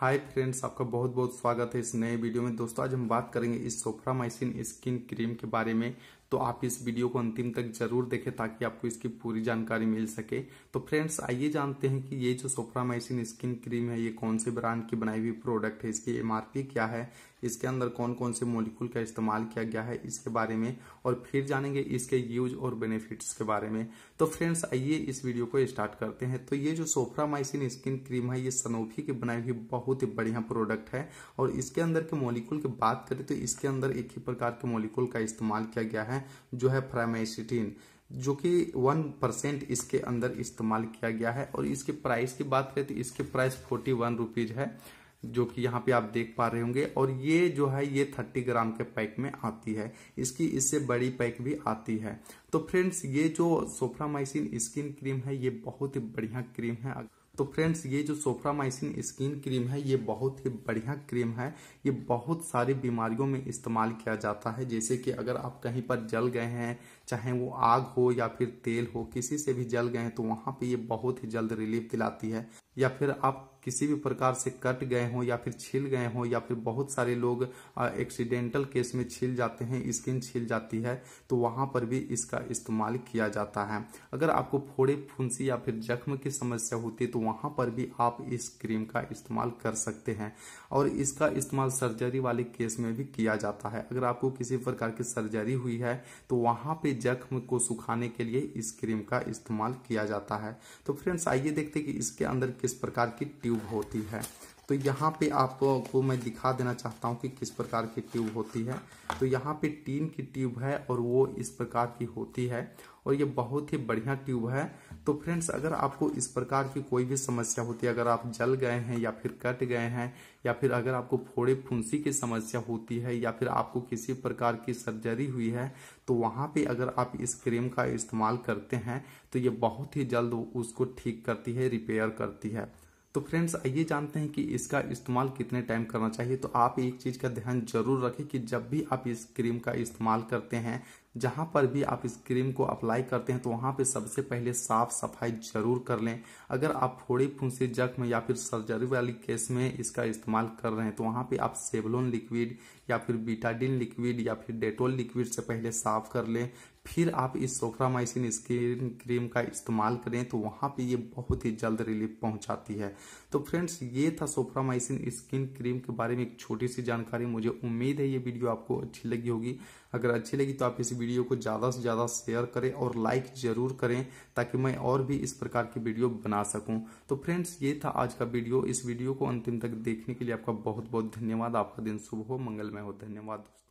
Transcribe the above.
hi friends आपका बहुत बहुत स्वागत है इस नए वीडियो में दोस्तों आज हम बात करेंगे इस सोफ्रामाइसिन स्किन क्रीम के बारे में तो आप इस वीडियो को अंतिम तक जरूर देखें ताकि आपको इसकी पूरी जानकारी मिल सके तो फ्रेंड्स आइए जानते हैं कि ये जो सोफ्रामाइसिन स्किन क्रीम है ये कौन से ब्रांड की बनाई हुई प्रोडक्ट है इसकी एमआरपी क्या है इसके अंदर कौन कौन से मोलिकुल का इस्तेमाल किया गया है इसके बारे में और फिर जानेंगे इसके यूज और बेनिफिट्स के बारे में तो फ्रेंड्स आइए इस वीडियो को स्टार्ट करते हैं तो ये जो सोफ्रामाइसिन स्किन क्रीम है ये सनोफी की बनाई हुई बहुत ही बढ़िया प्रोडक्ट है और इसके अंदर के मोलिकुल की बात करें तो इसके अंदर एक ही प्रकार के मोलिकुल का इस्तेमाल किया गया है है जो है फ्रामेसिटीन जो कि वन परसेंट इसके अंदर इस्तेमाल किया गया है और इसके प्राइस की बात करें तो इसके प्राइस फोर्टी वन रुपीज है जो कि यहाँ पे आप देख पा रहे होंगे और ये जो है ये थर्टी ग्राम के पैक में आती है इसकी इससे बड़ी पैक भी आती है तो फ्रेंड्स ये जो सोफ्रामाइसिन स्किन क्रीम है ये बहुत ही बढ़िया क्रीम है तो फ्रेंड्स ये जो सोफ्रामाइसिन स्किन क्रीम है ये बहुत ही बढ़िया क्रीम है ये बहुत सारी बीमारियों में इस्तेमाल किया जाता है जैसे कि अगर आप कहीं पर जल गए हैं चाहे वो आग हो या फिर तेल हो किसी से भी जल गए हैं तो वहाँ पे ये बहुत ही जल्द रिलीफ दिलाती है या फिर आप किसी भी प्रकार से कट गए हों या फिर छिल गए हों या फिर बहुत सारे लोग एक्सीडेंटल केस में छिल जाते हैं स्किन छिल जाती है तो वहां पर भी इसका इस्तेमाल किया जाता है अगर आपको फोड़े फुंसी या फिर जख्म की समस्या होती है तो वहां पर भी आप इस क्रीम का इस्तेमाल कर सकते हैं और इसका इस्तेमाल सर्जरी वाले केस में भी किया जाता है अगर आपको किसी प्रकार की सर्जरी हुई है तो वहां पर जख्म को सुखाने के लिए इस क्रीम का इस्तेमाल किया जाता है तो फ्रेंड्स आइए देखते कि इसके अंदर किस किस प्रकार की ट्यूब होती है तो यहाँ पे आपको मैं दिखा देना चाहता हूँ कि किस प्रकार की ट्यूब होती है तो यहाँ पे टीन की ट्यूब है और वो इस प्रकार की होती है और ये बहुत ही बढ़िया ट्यूब है तो फ्रेंड्स अगर आपको इस प्रकार की कोई भी समस्या होती है अगर आप जल गए हैं या फिर कट गए हैं या फिर अगर आपको फोड़े फुंसी की समस्या होती है या फिर आपको किसी प्रकार की सर्जरी हुई है तो वहाँ पे अगर आप इस क्रीम का इस्तेमाल करते हैं तो ये बहुत ही जल्द उसको ठीक करती है रिपेयर करती है तो फ्रेंड्स आइए जानते हैं कि इसका इस्तेमाल कितने टाइम करना चाहिए तो आप एक चीज़ का ध्यान जरूर रखें कि जब भी आप इस क्रीम का इस्तेमाल करते हैं जहाँ पर भी आप इस क्रीम को अप्लाई करते हैं तो वहाँ पे सबसे पहले साफ सफाई जरूर कर लें अगर आप फोड़ी फूंसी जख्म या फिर सर्जरी वाली केस में इसका इस्तेमाल कर रहे हैं तो वहाँ पे आप सेवलोन लिक्विड या फिर बीटाडिन लिक्विड या फिर डेटोल लिक्विड से पहले साफ कर लें फिर आप इस सोफ्रामाइसिन स्किन क्रीम का इस्तेमाल करें तो वहाँ पे ये बहुत ही जल्द रिलीफ पहुँचाती है तो फ्रेंड्स ये था सोफ्रामाइसिन स्किन क्रीम के बारे में एक छोटी सी जानकारी मुझे उम्मीद है ये वीडियो आपको अच्छी लगी होगी अगर अच्छी लगी तो आप इस वीडियो को ज़्यादा से ज़्यादा शेयर करें और लाइक ज़रूर करें ताकि मैं और भी इस प्रकार की वीडियो बना सकूं तो फ्रेंड्स ये था आज का वीडियो इस वीडियो को अंतिम तक देखने के लिए आपका बहुत बहुत धन्यवाद आपका दिन शुभ हो मंगलमय हो धन्यवाद